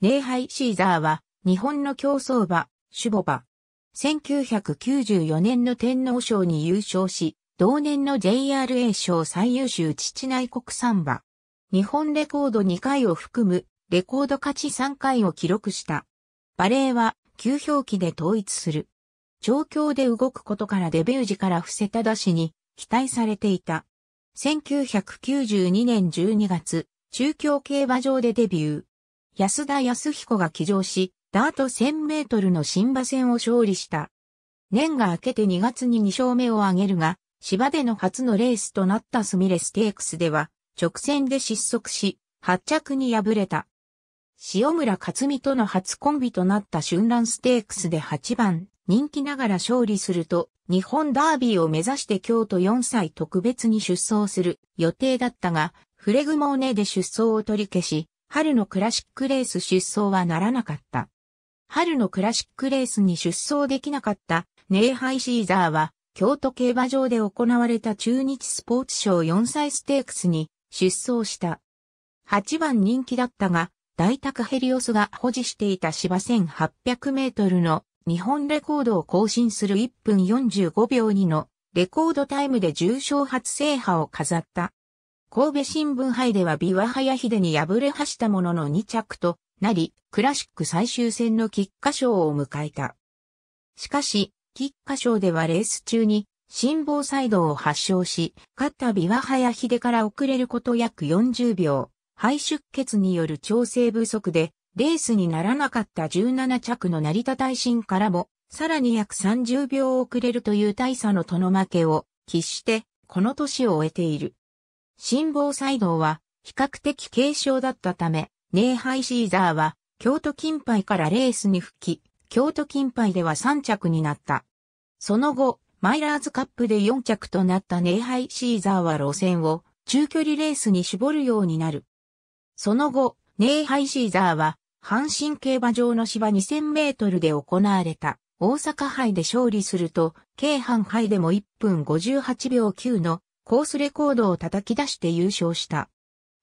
礼拝シーザーは、日本の競走馬、シュボバ。1994年の天皇賞に優勝し、同年の JRA 賞最優秀父内国産馬。日本レコード2回を含む、レコード勝ち3回を記録した。馬齢は、旧表記で統一する。調教で動くことからデビュー時から伏せた出しに、期待されていた。1992年12月、中京競馬場でデビュー。安田康彦が騎乗し、ダート1000メートルの新馬戦を勝利した。年が明けて2月に2勝目を挙げるが、芝での初のレースとなったスミレステークスでは、直線で失速し、発着に敗れた。塩村克美との初コンビとなった春蘭ステークスで8番、人気ながら勝利すると、日本ダービーを目指して京都4歳特別に出走する予定だったが、フレグモーネで出走を取り消し、春のクラシックレース出走はならなかった。春のクラシックレースに出走できなかったネイハイシーザーは京都競馬場で行われた中日スポーツ賞4歳ステークスに出走した。8番人気だったが、大宅ヘリオスが保持していた芝1800メートルの日本レコードを更新する1分45秒2のレコードタイムで重賞初制覇を飾った。神戸新聞杯ではビワハヤヒデに敗れはしたものの2着となり、クラシック最終戦の菊花賞を迎えた。しかし、菊花賞ではレース中に心房細動を発症し、勝ったビワハヤヒデから遅れること約40秒、肺出血による調整不足で、レースにならなかった17着の成田大臣からも、さらに約30秒遅れるという大差のとの負けを、喫して、この年を終えている。心房細動は比較的軽症だったため、ネイハイシーザーは京都金杯からレースに復帰、京都金杯では3着になった。その後、マイラーズカップで4着となったネイハイシーザーは路線を中距離レースに絞るようになる。その後、ネイハイシーザーは阪神競馬場の芝2000メートルで行われた大阪杯で勝利すると、京阪杯でも1分58秒9のコースレコードを叩き出して優勝した。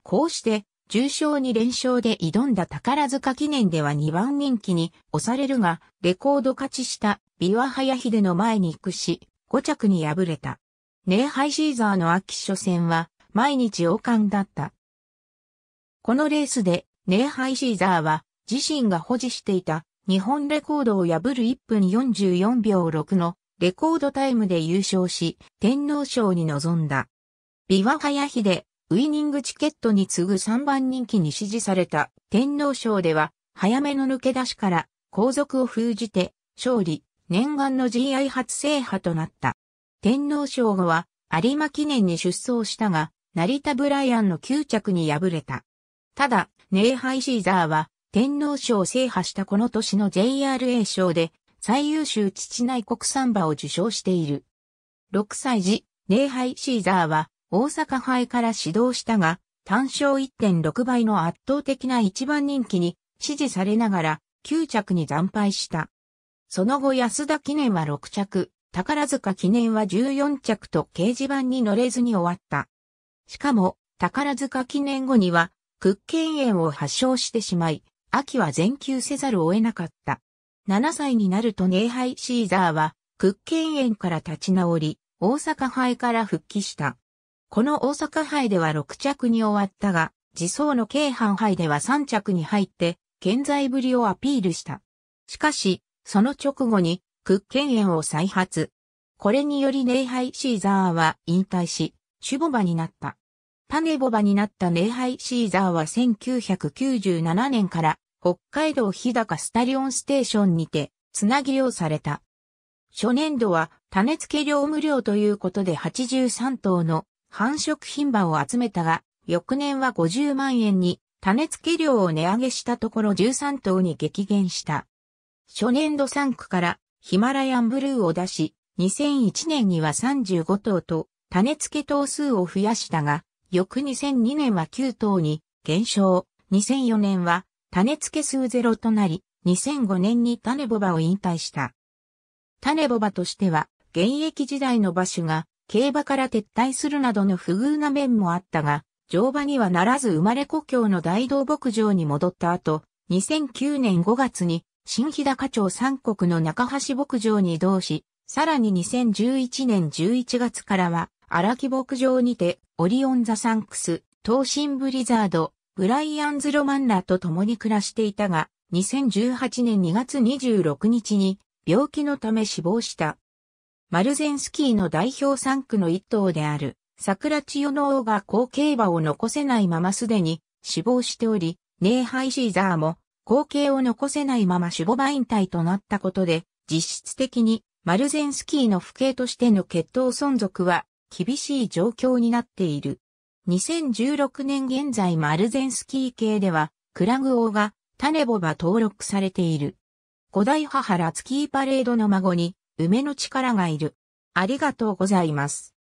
こうして、重賞に連勝で挑んだ宝塚記念では2番人気に押されるが、レコード勝ちしたビワハヤヒデの前に屈し、5着に敗れた。ネーハイシーザーの秋初戦は、毎日王冠だった。このレースで、ネーハイシーザーは、自身が保持していた日本レコードを破る1分44秒6のレコードタイムで優勝し、天皇賞に臨んだ。ビワハヤヒで、ウイニングチケットに次ぐ3番人気に支持された天皇賞では、早めの抜け出しから後続を封じて、勝利、念願の GI 初制覇となった。天皇賞後は、有馬記念に出走したが、成田ブライアンの9着に敗れた。ただ、ネイハイシーザーは、天皇賞制覇したこの年の JRA 賞で、最優秀父内国産馬を受賞している。6歳時、礼拝シーザーは大阪杯から指導したが、単勝1.6倍の圧倒的な一番人気に支持されながら9着に惨敗した。その後安田記念は6着、宝塚記念は14着と掲示板に乗れずに終わった。しかも、宝塚記念後には、屈権炎を発症してしまい、秋は全休せざるを得なかった。7歳になるとネ拝ハイシーザーは、屈権炎から立ち直り、大阪杯から復帰した。この大阪杯では6着に終わったが、自走の京阪杯では3着に入って、健在ぶりをアピールした。しかし、その直後に、屈権炎を再発。これによりネ拝ハイシーザーは引退し、シュボバになった。種母ボバになったネ拝ハイシーザーは1997年から北海道日高スタリオンステーションにて、つなぎ漁された。初年度は種付け量無料ということで83頭の繁殖品馬を集めたが、翌年は50万円に種付け量を値上げしたところ13頭に激減した。初年度3区からヒマラヤンブルーを出し、2001年には35頭と種付け頭数を増やしたが、翌2002年は9頭に減少、2004年は種付け数ゼロとなり、2005年に種ボバを引退した。種ボバとしては、現役時代の馬主が、競馬から撤退するなどの不遇な面もあったが、乗馬にはならず生まれ故郷の大道牧場に戻った後、2009年5月に新日高町三国の中橋牧場に移動し、さらに2011年11月からは荒木牧場にてオリオンザサンクス、東進ブリザード、ブライアンズ・ロマンらと共に暮らしていたが、2018年2月26日に病気のため死亡した。マルゼンスキーの代表3区の一頭である、桜千代の王が後継馬を残せないまますでに死亡しており、ネーハイシーザーも後継を残せないまま守護馬引退となったことで、実質的にマルゼンスキーの父兄としての血統存続は厳しい状況になっている。2016年現在マルゼンスキー系では、クラグ王が、タネボバ登録されている。五代母原スキーパレードの孫に、梅の力がいる。ありがとうございます。